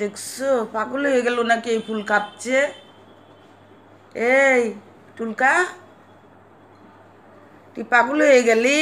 দেখছো পাগল হয়ে গেল নাকি এই ফুল কাঁপছে এই টুলকা তুই পাগল হয়ে গেলি